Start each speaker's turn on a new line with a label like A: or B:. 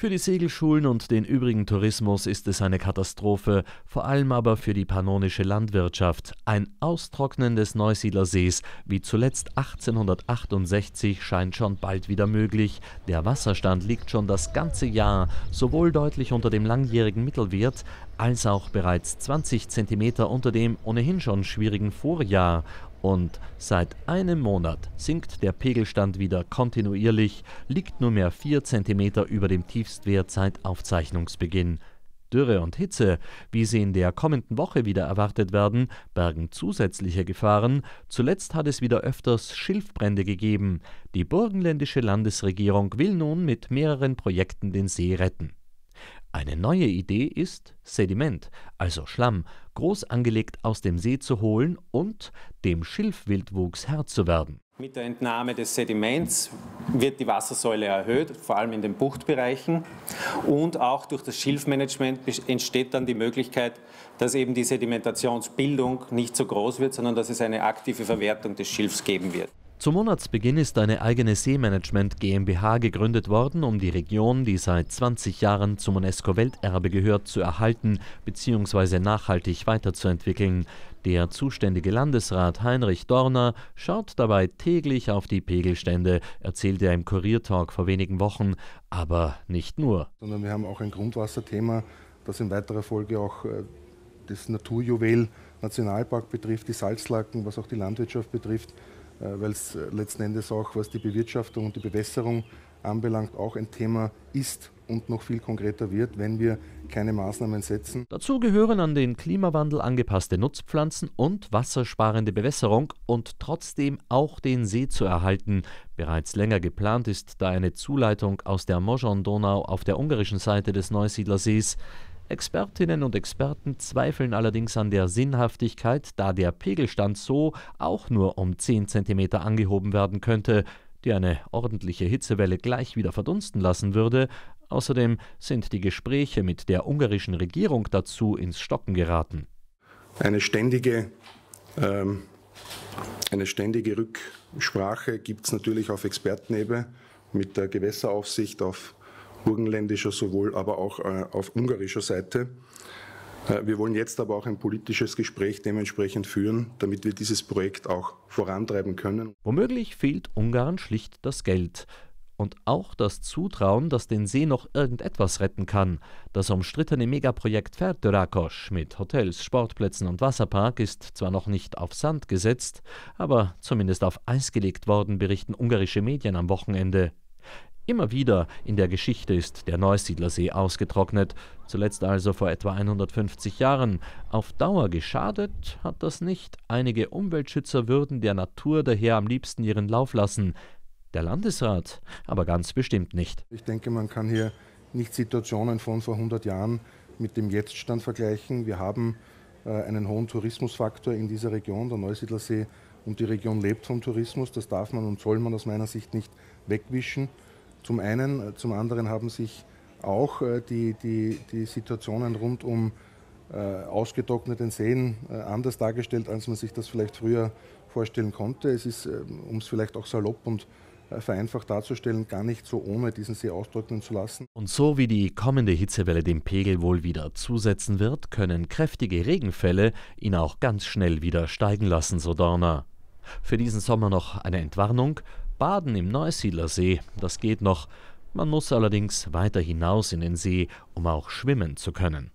A: Für die Segelschulen und den übrigen Tourismus ist es eine Katastrophe, vor allem aber für die pannonische Landwirtschaft. Ein Austrocknen des Neusiedlersees, wie zuletzt 1868, scheint schon bald wieder möglich. Der Wasserstand liegt schon das ganze Jahr sowohl deutlich unter dem langjährigen Mittelwert als auch bereits 20 cm unter dem ohnehin schon schwierigen Vorjahr und seit einem Monat sinkt der Pegelstand wieder kontinuierlich, liegt nur mehr 4 cm über dem Tiefstwert seit Aufzeichnungsbeginn. Dürre und Hitze, wie sie in der kommenden Woche wieder erwartet werden, bergen zusätzliche Gefahren. Zuletzt hat es wieder öfters Schilfbrände gegeben. Die burgenländische Landesregierung will nun mit mehreren Projekten den See retten. Eine neue Idee ist, Sediment, also Schlamm, groß angelegt aus dem See zu holen und dem Schilfwildwuchs Herr zu werden.
B: Mit der Entnahme des Sediments wird die Wassersäule erhöht, vor allem in den Buchtbereichen. Und auch durch das Schilfmanagement entsteht dann die Möglichkeit, dass eben die Sedimentationsbildung nicht so groß wird, sondern dass es eine aktive Verwertung des Schilfs geben wird.
A: Zum Monatsbeginn ist eine eigene Seemanagement GmbH gegründet worden, um die Region, die seit 20 Jahren zum UNESCO-Welterbe gehört, zu erhalten bzw. nachhaltig weiterzuentwickeln. Der zuständige Landesrat Heinrich Dorner schaut dabei täglich auf die Pegelstände, erzählte er im Kuriertalk vor wenigen Wochen, aber nicht nur.
B: Sondern wir haben auch ein Grundwasserthema, das in weiterer Folge auch äh, das Naturjuwel Nationalpark betrifft, die Salzlacken, was auch die Landwirtschaft betrifft äh, weil es äh, letzten Endes auch, was die Bewirtschaftung und die Bewässerung anbelangt, auch ein Thema ist und noch viel konkreter wird, wenn wir keine Maßnahmen setzen.
A: Dazu gehören an den Klimawandel angepasste Nutzpflanzen und wassersparende Bewässerung und trotzdem auch den See zu erhalten. Bereits länger geplant ist da eine Zuleitung aus der Mojon-Donau auf der ungarischen Seite des Neusiedlersees. Expertinnen und Experten zweifeln allerdings an der Sinnhaftigkeit, da der Pegelstand so auch nur um 10 cm angehoben werden könnte, die eine ordentliche Hitzewelle gleich wieder verdunsten lassen würde. Außerdem sind die Gespräche mit der ungarischen Regierung dazu ins Stocken geraten.
B: Eine ständige, ähm, eine ständige Rücksprache gibt es natürlich auf Expertenebene mit der Gewässeraufsicht, auf burgenländischer sowohl, aber auch äh, auf ungarischer Seite. Äh, wir wollen jetzt aber auch ein politisches Gespräch dementsprechend führen, damit wir dieses Projekt auch vorantreiben können. Womöglich
A: fehlt Ungarn schlicht das Geld und auch das Zutrauen, dass den See noch irgendetwas retten kann. Das umstrittene Megaprojekt Ferdorakos mit Hotels, Sportplätzen und Wasserpark ist zwar noch nicht auf Sand gesetzt, aber zumindest auf Eis gelegt worden, berichten ungarische Medien am Wochenende. Immer wieder in der Geschichte ist der Neusiedlersee ausgetrocknet, zuletzt also vor etwa 150 Jahren. Auf Dauer geschadet hat das nicht. Einige Umweltschützer würden der Natur daher am liebsten ihren
B: Lauf lassen. Der Landesrat aber ganz bestimmt nicht. Ich denke, man kann hier nicht Situationen von vor 100 Jahren mit dem Jetztstand vergleichen. Wir haben äh, einen hohen Tourismusfaktor in dieser Region. Der Neusiedlersee und die Region lebt vom Tourismus. Das darf man und soll man aus meiner Sicht nicht wegwischen. Zum einen, äh, zum anderen haben sich auch äh, die, die, die Situationen rund um äh, ausgetrockneten Seen anders dargestellt, als man sich das vielleicht früher vorstellen konnte. Es ist, ähm, um es vielleicht auch salopp und vereinfacht darzustellen, gar nicht so ohne diesen See austrocknen zu lassen. Und
A: so wie die kommende Hitzewelle dem Pegel wohl wieder zusetzen wird, können kräftige Regenfälle ihn auch ganz schnell wieder steigen lassen, so Dorner. Für diesen Sommer noch eine Entwarnung. Baden im Neusiedler See, das geht noch. Man muss allerdings weiter hinaus in den See, um auch schwimmen zu können.